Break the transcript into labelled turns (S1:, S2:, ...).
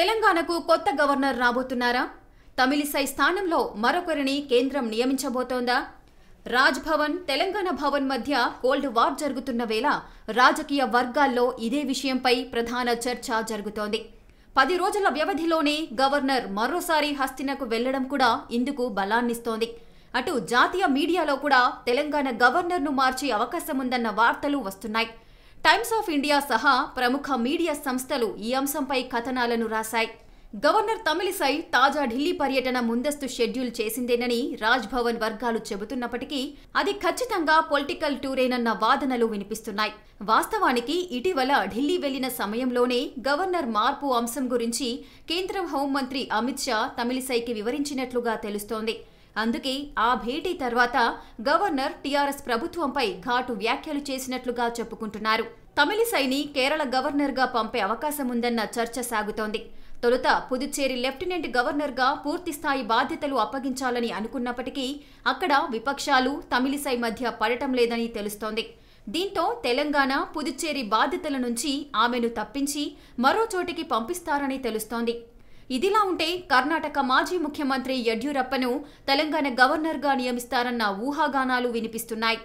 S1: తెలంగాణకు కొత్త గవర్నర్ రాబోతున్నారా తమిళిసై స్థానంలో మరొకరిని కేంద్రం నియమించబోతోందా రాజ్ భవన్ తెలంగాణ భవన్ మధ్య కోల్డ్ వార్ జరుగుతున్న వేళ రాజకీయ వర్గాల్లో ఇదే విషయంపై ప్రధాన చర్చ జరుగుతోంది పది రోజుల వ్యవధిలోనే గవర్నర్ మరోసారి హస్తినకు వెళ్లడం కూడా ఇందుకు బలాన్నిస్తోంది అటు జాతీయ మీడియాలో కూడా తెలంగాణ గవర్నర్ను మార్చే అవకాశముందన్న వార్తలు వస్తున్నాయి టైమ్స్ ఆఫ్ ఇండియా సహా ప్రముఖ మీడియా సంస్థలు ఈ అంశంపై కథనాలను రాశాయి గవర్నర్ తమిళిసై తాజా ఢిల్లీ పర్యటన ముందస్తు షెడ్యూల్ చేసిందేనని రాజ్భవన్ వర్గాలు చెబుతున్నప్పటికీ అది ఖచ్చితంగా పొలిటికల్ టూరేనన్న వాదనలు వినిపిస్తున్నాయి వాస్తవానికి ఇటీవల ఢిల్లీ వెళ్లిన సమయంలోనే గవర్నర్ మార్పు అంశం గురించి కేంద్ర హోంమంత్రి అమిత్ షా తమిళిసైకి వివరించినట్లుగా తెలుస్తోంది అందుకే ఆ భేటీ తర్వాత గవర్నర్ టీఆర్ఎస్ ప్రభుత్వంపై ఘాటు వ్యాఖ్యలు చేసినట్లుగా చెప్పుకుంటున్నారు తమిళిసైని కేరళ గవర్నర్గా పంపే అవకాశం ఉందన్న చర్చ సాగుతోంది తొలుత పుదుచ్చేరి లెఫ్టినెంట్ గవర్నర్గా పూర్తిస్థాయి బాధ్యతలు అప్పగించాలని అనుకున్నప్పటికీ అక్కడ విపక్షాలు తమిళిసై మధ్య పడటం లేదని తెలుస్తోంది దీంతో తెలంగాణ పుదుచ్చేరి బాధ్యతల నుంచి ఆమెను తప్పించి మరో చోటికి పంపిస్తారని తెలుస్తోంది ఇదిలా ఉంటే కర్ణాటక మాజీ ముఖ్యమంత్రి యడ్యూరప్పను తెలంగాణ గవర్నర్గా నియమిస్తారన్న ఊహాగానాలు వినిపిస్తున్నాయి